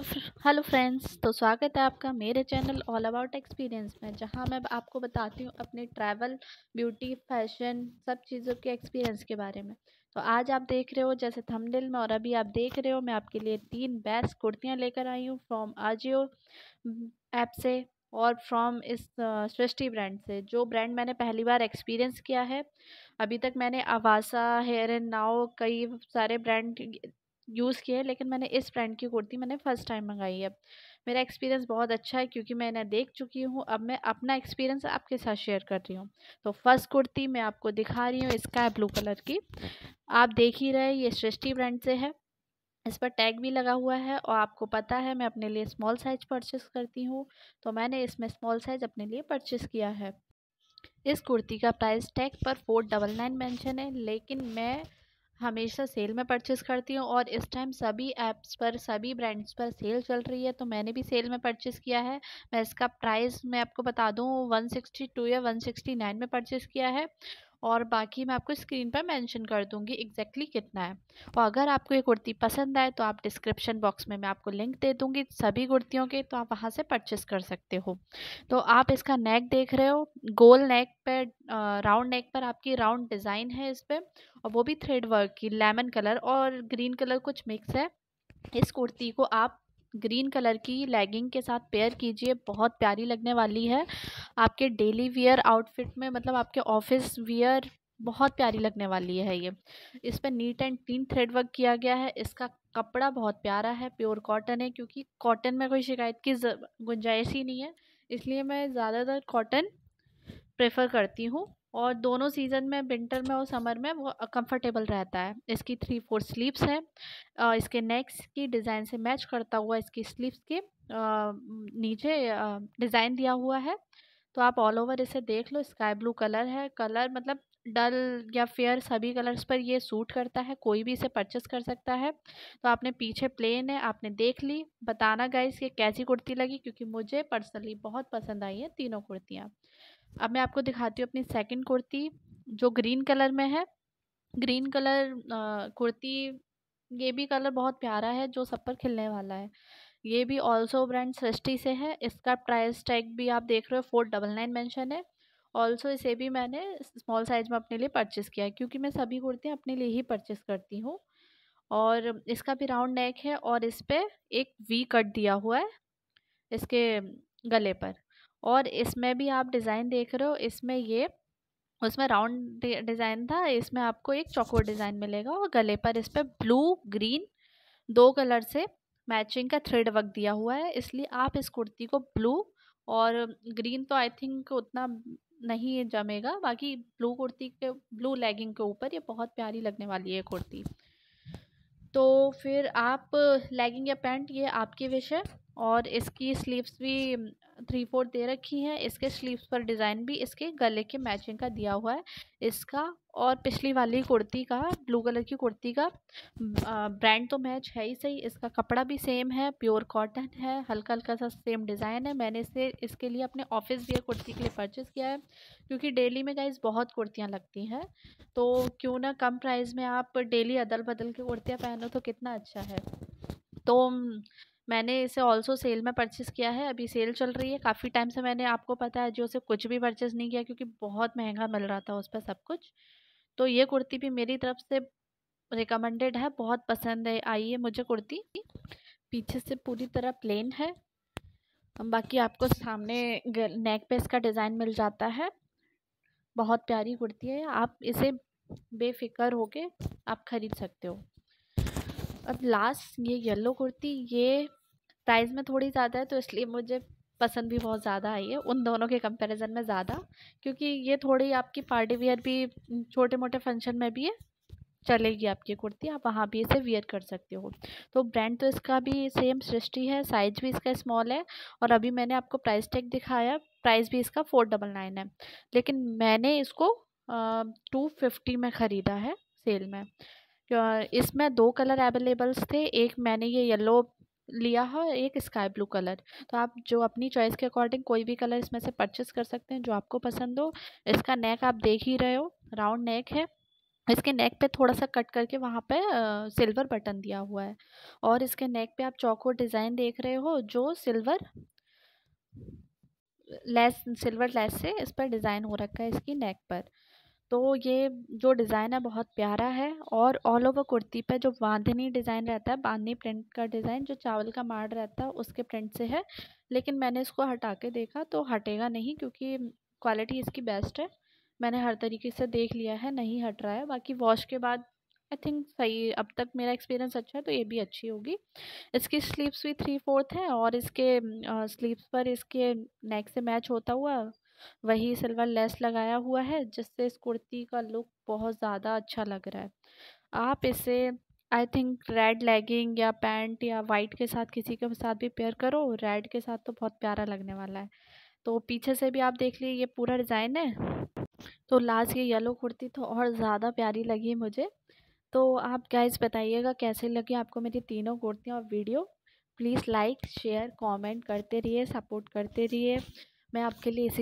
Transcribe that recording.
hello hello friends तो स्वागत है आपका मेरे चैनल ऑल अबाउट एक्सपीरियंस में जहां मैं आपको बताती हूं अपने ट्रैवल ब्यूटी फैशन सब चीज़ों के एक्सपीरियंस के बारे में तो आज आप देख रहे हो जैसे थंबनेल में और अभी आप देख रहे हो मैं आपके लिए तीन बेस्ट कुर्तियां लेकर आई हूं फ्रॉम आजियो ऐप से और फ्रॉम इस सृष्टि ब्रांड से जो ब्रांड मैंने पहली बार एक्सपीरियंस किया है अभी तक मैंने आवासा हेयर एंड नाव कई सारे ब्रांड यूज़ किया है लेकिन मैंने इस ब्रांड की कुर्ती मैंने फ़र्स्ट टाइम मंगाई है मेरा एक्सपीरियंस बहुत अच्छा है क्योंकि मैं इन्हें देख चुकी हूँ अब मैं अपना एक्सपीरियंस आपके साथ शेयर कर रही हूँ तो फर्स्ट कुर्ती मैं आपको दिखा रही हूँ स्काई ब्लू कलर की आप देख ही रहे ये सृष्टि ब्रांड से है इस पर टैग भी लगा हुआ है और आपको पता है मैं अपने लिए स्मॉल साइज परचेस करती हूँ तो मैंने इसमें स्मॉल साइज अपने लिए परचेस किया है इस कुर्ती का प्राइस टैग पर फोर डबल नाइन मैंशन है लेकिन मैं हमेशा सेल में परचेज़ करती हूँ और इस टाइम सभी ऐप्स पर सभी ब्रांड्स पर सेल चल रही है तो मैंने भी सेल में परचेज़ किया है मैं इसका प्राइस मैं आपको बता दूँ वन सिक्सटी टू या वन सिक्सटी नाइन में परचेज़ किया है और बाकी मैं आपको स्क्रीन पर मेंशन कर दूंगी एग्जैक्टली कितना है और अगर आपको ये कुर्ती पसंद आए तो आप डिस्क्रिप्शन बॉक्स में मैं आपको लिंक दे दूंगी सभी कुर्तियों के तो आप वहाँ से परचेस कर सकते हो तो आप इसका नेक देख रहे हो गोल नेक पर राउंड नेक पर आपकी राउंड डिज़ाइन है इस पर और वो भी थ्रेड वर्क की लेमन कलर और ग्रीन कलर कुछ मिक्स है इस कुर्ती को आप ग्रीन कलर की लेगिंग के साथ पेयर कीजिए बहुत प्यारी लगने वाली है आपके डेली वियर आउटफिट में मतलब आपके ऑफिस वियर बहुत प्यारी लगने वाली है ये इस पर neat and clean thread work किया गया है इसका कपड़ा बहुत प्यारा है प्योर कॉटन है क्योंकि कॉटन में कोई शिकायत की गुंजाइश ही नहीं है इसलिए मैं ज़्यादातर कॉटन प्रेफर करती हूँ और दोनों सीज़न में विंटर में और समर में वो कंफर्टेबल रहता है इसकी थ्री फोर स्लीव्स है इसके नेक्स की डिज़ाइन से मैच करता हुआ इसकी स्लीव्स के नीचे डिज़ाइन दिया हुआ है तो आप ऑल ओवर इसे देख लो स्काई ब्लू कलर है कलर मतलब डल या फेयर सभी कलर्स पर ये सूट करता है कोई भी इसे परचेस कर सकता है तो आपने पीछे प्लेन है आपने देख ली बताना गाइस कि कैसी कुर्ती लगी क्योंकि मुझे पर्सनली बहुत पसंद आई है तीनों कुर्तियाँ अब मैं आपको दिखाती हूँ अपनी सेकंड कुर्ती जो ग्रीन कलर में है ग्रीन कलर कुर्ती ये भी कलर बहुत प्यारा है जो सब पर खिलने वाला है ये भी ऑल्सो ब्रांड सृष्टि से है इसका प्राइस टैग भी आप देख रहे हो फोर डबल नाइन मैंशन है ऑल्सो इसे भी मैंने स्मॉल साइज में अपने लिए परचेस किया है क्योंकि मैं सभी कुर्तियाँ अपने लिए ही परचेस करती हूँ और इसका भी राउंड नेक है और इस पर एक वी कट दिया हुआ है इसके गले पर और इसमें भी आप डिज़ाइन देख रहे हो इसमें ये उसमें राउंड डिज़ाइन था इसमें आपको एक चौकोर डिज़ाइन मिलेगा और गले पर इस पर ब्लू ग्रीन दो कलर से मैचिंग का थ्रेड वर्क दिया हुआ है इसलिए आप इस कुर्ती को ब्लू और ग्रीन तो आई थिंक उतना नहीं जमेगा बाकी ब्लू कुर्ती के ब्लू लेगिंग के ऊपर ये बहुत प्यारी लगने वाली है कुर्ती तो फिर आप लेगिंग या पैंट ये आपकी विश है और इसकी स्लीव्स भी थ्री फोर दे रखी हैं इसके स्लीव्स पर डिज़ाइन भी इसके गले के मैचिंग का दिया हुआ है इसका और पिछली वाली कुर्ती का ब्लू कलर की कुर्ती का ब्रांड तो मैच है ही सही इसका कपड़ा भी सेम है प्योर कॉटन है हल्का हल्का सा सेम डिज़ाइन है मैंने इसे इसके लिए अपने ऑफिस भी कुर्ती के लिए परचेज़ किया है क्योंकि डेली में गाइज बहुत कुर्तियाँ लगती हैं तो क्यों ना कम प्राइस में आप डेली अदल बदल के कुर्तियाँ पहनो तो कितना अच्छा है तो मैंने इसे ऑल्सो सेल में परचेज़ किया है अभी सेल चल रही है काफ़ी टाइम से मैंने आपको पता है जो से कुछ भी परचेज़ नहीं किया क्योंकि बहुत महंगा मिल रहा था उस पर सब कुछ तो ये कुर्ती भी मेरी तरफ से रिकमेंडेड है बहुत पसंद है आई है मुझे कुर्ती पीछे से पूरी तरह प्लेन है बाकी आपको सामने नेक पे इसका डिज़ाइन मिल जाता है बहुत प्यारी कुर्ती है आप इसे बेफिक्र होके आप ख़रीद सकते हो अब लास्ट ये येलो कुर्ती ये प्राइस में थोड़ी ज़्यादा है तो इसलिए मुझे पसंद भी बहुत ज़्यादा आई है उन दोनों के कंपैरिजन में ज़्यादा क्योंकि ये थोड़ी आपकी पार्टी वियर भी छोटे मोटे फंक्शन में भी है चलेगी आपकी कुर्ती आप वहाँ भी इसे वियर कर सकते हो तो ब्रांड तो इसका भी सेम सृष्टि है साइज भी इसका स्मॉल है और अभी मैंने आपको प्राइस टैग दिखाया प्राइस भी इसका फोर डबल नाइन है लेकिन मैंने इसको टू फिफ्टी में ख़रीदा है सेल में इसमें दो कलर अवेलेबल्स थे एक मैंने ये येलो लिया है एक स्काई ब्लू कलर तो आप जो अपनी चॉइस के अकॉर्डिंग कोई भी कलर इसमें से परचेस कर सकते हैं जो आपको पसंद हो इसका नेक आप देख ही रहे हो राउंड नेक है इसके नेक पे थोड़ा सा कट करके वहाँ पे सिल्वर बटन दिया हुआ है और इसके नेक पे आप चौकोर डिज़ाइन देख रहे हो जो सिल्वर लेस सिल्वर लेस से इस पर डिज़ाइन हो रखा है इसकी नेक पर तो ये जो डिज़ाइन है बहुत प्यारा है और ऑल ओवर कुर्ती पे जो बांधनी डिज़ाइन रहता है बांधनी प्रिंट का डिज़ाइन जो चावल का मार्ड रहता है उसके प्रिंट से है लेकिन मैंने इसको हटा के देखा तो हटेगा नहीं क्योंकि क्वालिटी इसकी बेस्ट है मैंने हर तरीके से देख लिया है नहीं हट रहा है बाकी वॉश के बाद आई थिंक सही अब तक मेरा एक्सपीरियंस अच्छा है तो ये भी अच्छी होगी इसकी स्लीव्स भी थ्री फोर्थ है और इसके स्लीव्स पर इसके नेक से मैच होता हुआ वही सिल्वर लेस लगाया हुआ है जिससे इस कुर्ती का लुक बहुत ज़्यादा अच्छा लग रहा है आप इसे आई थिंक रेड लेगिंग या पैंट या वाइट के साथ किसी के साथ भी पेयर करो रेड के साथ तो बहुत प्यारा लगने वाला है तो पीछे से भी आप देख लिए ये पूरा डिज़ाइन है तो लास्ट ये येलो कुर्ती तो और ज़्यादा प्यारी लगी मुझे तो आप गाइज बताइएगा कैसे लगी आपको मेरी तीनों कुर्तियाँ और video please like share comment करते रहिए सपोर्ट करते रहिए मैं आपके लिए इसी